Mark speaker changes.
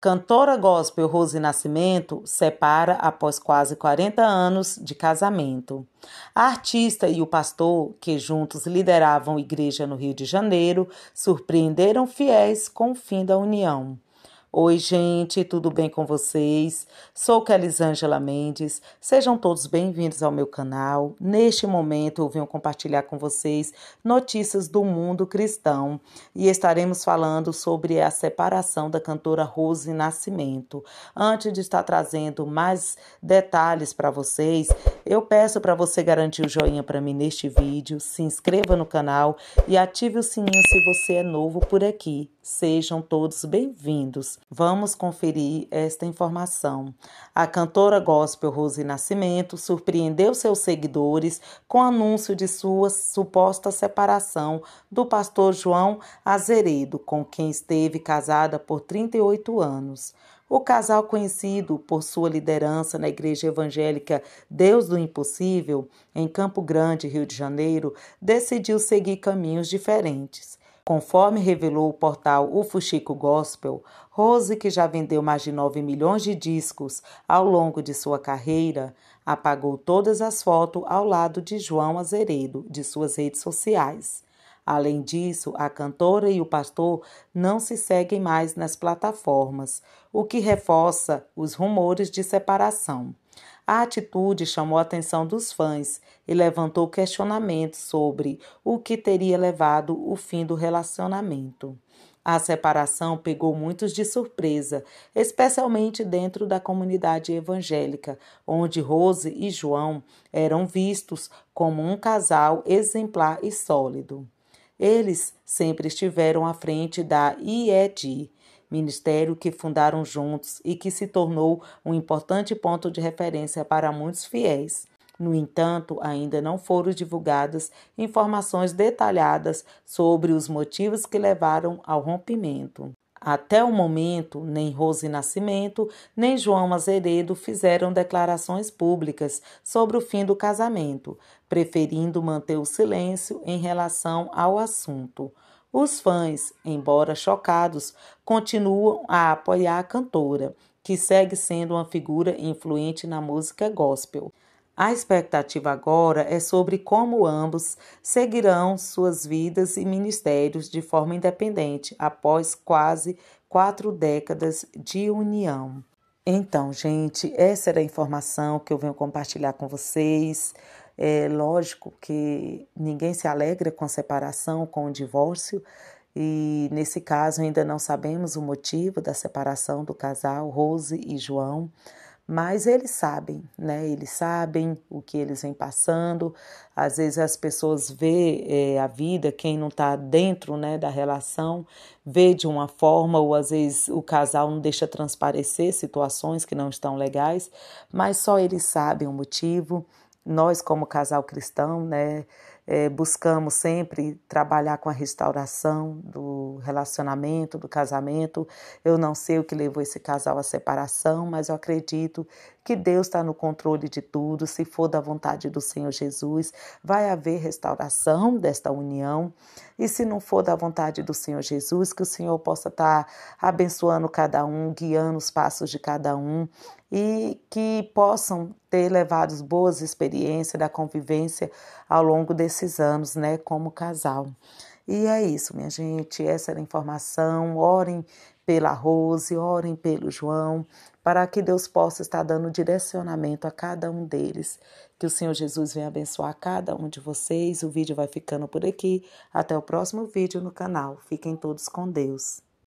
Speaker 1: Cantora gospel Rose Nascimento separa após quase 40 anos de casamento. A artista e o pastor, que juntos lideravam igreja no Rio de Janeiro, surpreenderam fiéis com o fim da união. Oi, gente, tudo bem com vocês? Sou Kelisângela Mendes. Sejam todos bem-vindos ao meu canal. Neste momento, eu venho compartilhar com vocês notícias do mundo cristão e estaremos falando sobre a separação da cantora Rose Nascimento. Antes de estar trazendo mais detalhes para vocês, eu peço para você garantir o joinha para mim neste vídeo, se inscreva no canal e ative o sininho se você é novo por aqui. Sejam todos bem-vindos. Vamos conferir esta informação. A cantora gospel Rose Nascimento surpreendeu seus seguidores com anúncio de sua suposta separação do pastor João Azeredo, com quem esteve casada por 38 anos. O casal, conhecido por sua liderança na Igreja Evangélica Deus do Impossível, em Campo Grande, Rio de Janeiro, decidiu seguir caminhos diferentes. Conforme revelou o portal O Fuxico Gospel, Rose, que já vendeu mais de 9 milhões de discos ao longo de sua carreira, apagou todas as fotos ao lado de João Azeredo de suas redes sociais. Além disso, a cantora e o pastor não se seguem mais nas plataformas, o que reforça os rumores de separação. A atitude chamou a atenção dos fãs e levantou questionamentos sobre o que teria levado o fim do relacionamento. A separação pegou muitos de surpresa, especialmente dentro da comunidade evangélica, onde Rose e João eram vistos como um casal exemplar e sólido. Eles sempre estiveram à frente da IED, ministério que fundaram juntos e que se tornou um importante ponto de referência para muitos fiéis. No entanto, ainda não foram divulgadas informações detalhadas sobre os motivos que levaram ao rompimento. Até o momento, nem Rose Nascimento nem João Azeredo fizeram declarações públicas sobre o fim do casamento, preferindo manter o silêncio em relação ao assunto. Os fãs, embora chocados, continuam a apoiar a cantora, que segue sendo uma figura influente na música gospel. A expectativa agora é sobre como ambos seguirão suas vidas e ministérios de forma independente após quase quatro décadas de união. Então, gente, essa era a informação que eu venho compartilhar com vocês. É lógico que ninguém se alegra com a separação, com o divórcio, e nesse caso ainda não sabemos o motivo da separação do casal Rose e João, mas eles sabem, né? Eles sabem o que eles vêm passando. Às vezes as pessoas vê é, a vida, quem não está dentro, né, da relação, vê de uma forma ou às vezes o casal não deixa transparecer situações que não estão legais, mas só eles sabem o motivo nós, como casal cristão, né, é, buscamos sempre trabalhar com a restauração do relacionamento, do casamento. Eu não sei o que levou esse casal à separação, mas eu acredito que Deus está no controle de tudo. Se for da vontade do Senhor Jesus, vai haver restauração desta união. E se não for da vontade do Senhor Jesus, que o Senhor possa estar tá abençoando cada um, guiando os passos de cada um e que possam ter levado boas experiências da convivência ao longo desses anos, né, como casal. E é isso, minha gente. Essa era a informação. Orem pela Rose, orem pelo João, para que Deus possa estar dando direcionamento a cada um deles. Que o Senhor Jesus venha abençoar cada um de vocês. O vídeo vai ficando por aqui. Até o próximo vídeo no canal. Fiquem todos com Deus.